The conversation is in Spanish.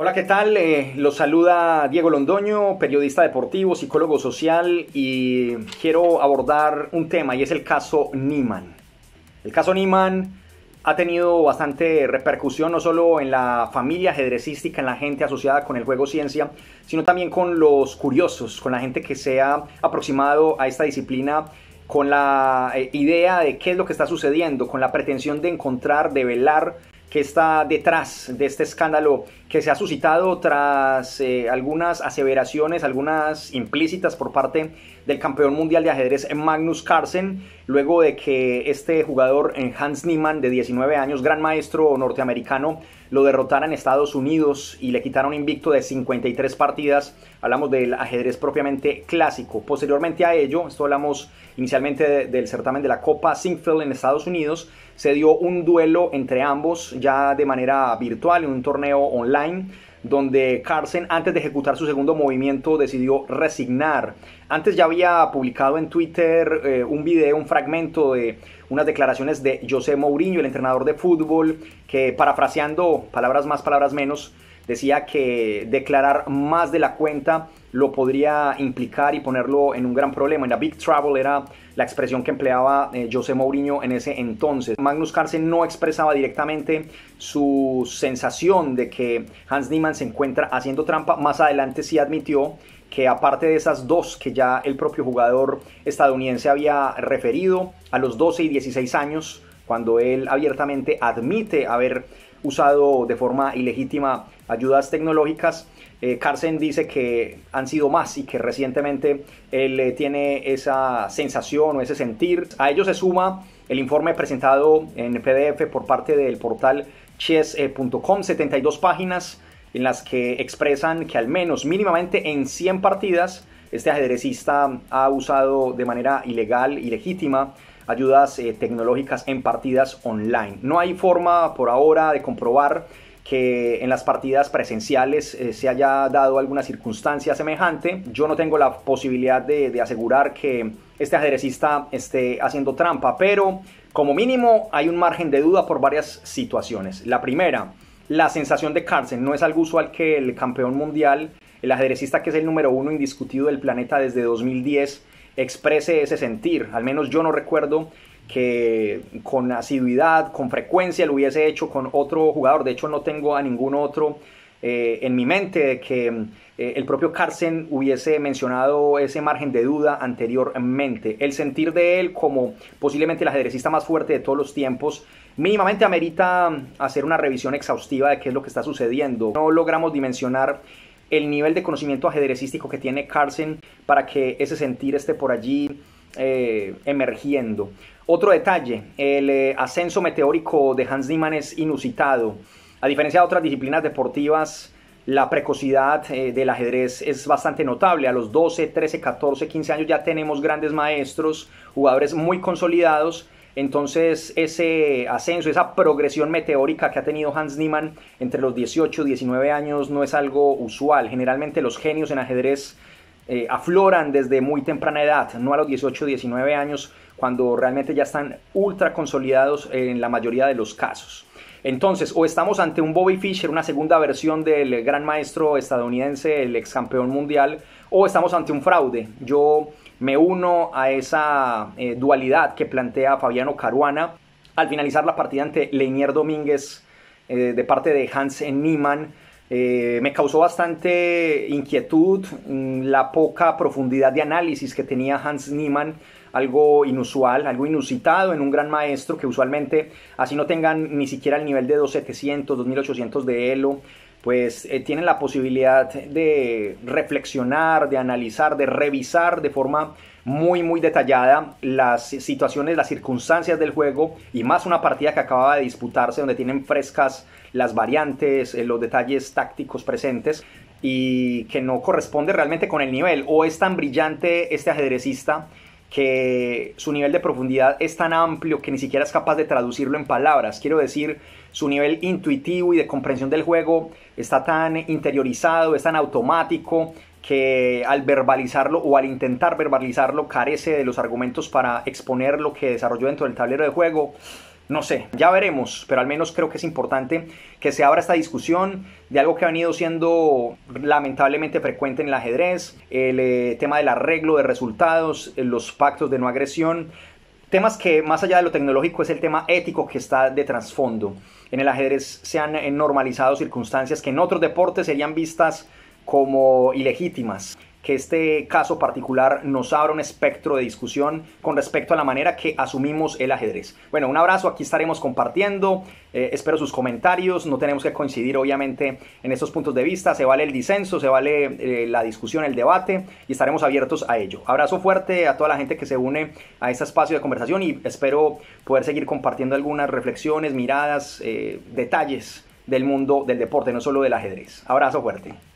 Hola, ¿qué tal? Eh, los saluda Diego Londoño, periodista deportivo, psicólogo social y quiero abordar un tema y es el caso Niman. El caso Niman ha tenido bastante repercusión no solo en la familia ajedrecística, en la gente asociada con el juego ciencia, sino también con los curiosos, con la gente que se ha aproximado a esta disciplina con la eh, idea de qué es lo que está sucediendo, con la pretensión de encontrar, de velar que está detrás de este escándalo que se ha suscitado tras eh, algunas aseveraciones, algunas implícitas por parte del campeón mundial de ajedrez Magnus Carlsen, luego de que este jugador eh, Hans Niemann, de 19 años, gran maestro norteamericano, lo derrotara en Estados Unidos y le quitaron invicto de 53 partidas. Hablamos del ajedrez propiamente clásico. Posteriormente a ello, esto hablamos inicialmente del certamen de la Copa Singfield en Estados Unidos, se dio un duelo entre ambos ya de manera virtual en un torneo online donde Carlsen antes de ejecutar su segundo movimiento decidió resignar. Antes ya había publicado en Twitter eh, un video, un fragmento de unas declaraciones de José Mourinho, el entrenador de fútbol, que parafraseando palabras más, palabras menos, decía que declarar más de la cuenta lo podría implicar y ponerlo en un gran problema. En la Big trouble era la expresión que empleaba eh, José Mourinho en ese entonces. Magnus Carlsen no expresaba directamente su sensación de que Hans Niemann se encuentra haciendo trampa. Más adelante sí admitió que aparte de esas dos que ya el propio jugador estadounidense había referido, a los 12 y 16 años, cuando él abiertamente admite haber usado de forma ilegítima ayudas tecnológicas. Eh, dice que han sido más y que recientemente él eh, tiene esa sensación o ese sentir. A ello se suma el informe presentado en PDF por parte del portal chess.com, 72 páginas en las que expresan que al menos mínimamente en 100 partidas este ajedrecista ha usado de manera ilegal y legítima ayudas eh, tecnológicas en partidas online. No hay forma por ahora de comprobar que en las partidas presenciales eh, se haya dado alguna circunstancia semejante. Yo no tengo la posibilidad de, asegurar que este ajedrecista esté haciendo trampa, pero como mínimo hay un margen de duda por varias situaciones. La primera, la sensación de cárcel. No es algo usual que el campeón mundial, el ajedrecista que es el número uno indiscutido del planeta desde 2010, exprese ese sentir. Al menos yo no recuerdo que con asiduidad, con frecuencia lo hubiese hecho con otro jugador. De hecho, no tengo a ningún otro eh, en mi mente de que eh, el propio Carson hubiese mencionado ese margen de duda anteriormente. El sentir de él como posiblemente el ajedrecista más fuerte de todos los tiempos mínimamente amerita hacer una revisión exhaustiva de qué es lo que está sucediendo. No logramos dimensionar el nivel de conocimiento ajedrecístico que tiene Carlsen para que ese sentir esté por allí eh, emergiendo. Otro detalle, el eh, ascenso meteórico de Hans Niemann es inusitado. A diferencia de otras disciplinas deportivas, la precocidad eh, del ajedrez es bastante notable. A los 12, 13, 14, 15 años ya tenemos grandes maestros, jugadores muy consolidados entonces, ese ascenso, esa progresión meteórica que ha tenido Hans Niemann entre los 18 y 19 años no es algo usual. Generalmente los genios en ajedrez eh, afloran desde muy temprana edad, no a los 18 o 19 años, cuando realmente ya están ultra consolidados en la mayoría de los casos. Entonces, o estamos ante un Bobby Fischer, una segunda versión del gran maestro estadounidense, el ex campeón mundial, o estamos ante un fraude. Yo me uno a esa eh, dualidad que plantea Fabiano Caruana al finalizar la partida ante Leinier Domínguez eh, de parte de Hans Niemann. Eh, me causó bastante inquietud mm, la poca profundidad de análisis que tenía Hans Niemann, algo inusual, algo inusitado en un gran maestro que usualmente así no tengan ni siquiera el nivel de 2700, 2800 de Elo, pues eh, tienen la posibilidad de reflexionar, de analizar, de revisar de forma muy muy detallada las situaciones, las circunstancias del juego y más una partida que acababa de disputarse donde tienen frescas las variantes, eh, los detalles tácticos presentes y que no corresponde realmente con el nivel o es tan brillante este ajedrecista que su nivel de profundidad es tan amplio que ni siquiera es capaz de traducirlo en palabras. Quiero decir, su nivel intuitivo y de comprensión del juego está tan interiorizado, es tan automático que al verbalizarlo o al intentar verbalizarlo carece de los argumentos para exponer lo que desarrolló dentro del tablero de juego. No sé, ya veremos, pero al menos creo que es importante que se abra esta discusión de algo que ha venido siendo lamentablemente frecuente en el ajedrez, el eh, tema del arreglo de resultados, los pactos de no agresión, temas que más allá de lo tecnológico es el tema ético que está de trasfondo. En el ajedrez se han eh, normalizado circunstancias que en otros deportes serían vistas como ilegítimas que este caso particular nos abra un espectro de discusión con respecto a la manera que asumimos el ajedrez. Bueno, un abrazo, aquí estaremos compartiendo, eh, espero sus comentarios, no tenemos que coincidir obviamente en estos puntos de vista, se vale el disenso, se vale eh, la discusión, el debate y estaremos abiertos a ello. Abrazo fuerte a toda la gente que se une a este espacio de conversación y espero poder seguir compartiendo algunas reflexiones, miradas, eh, detalles del mundo del deporte, no solo del ajedrez. Abrazo fuerte.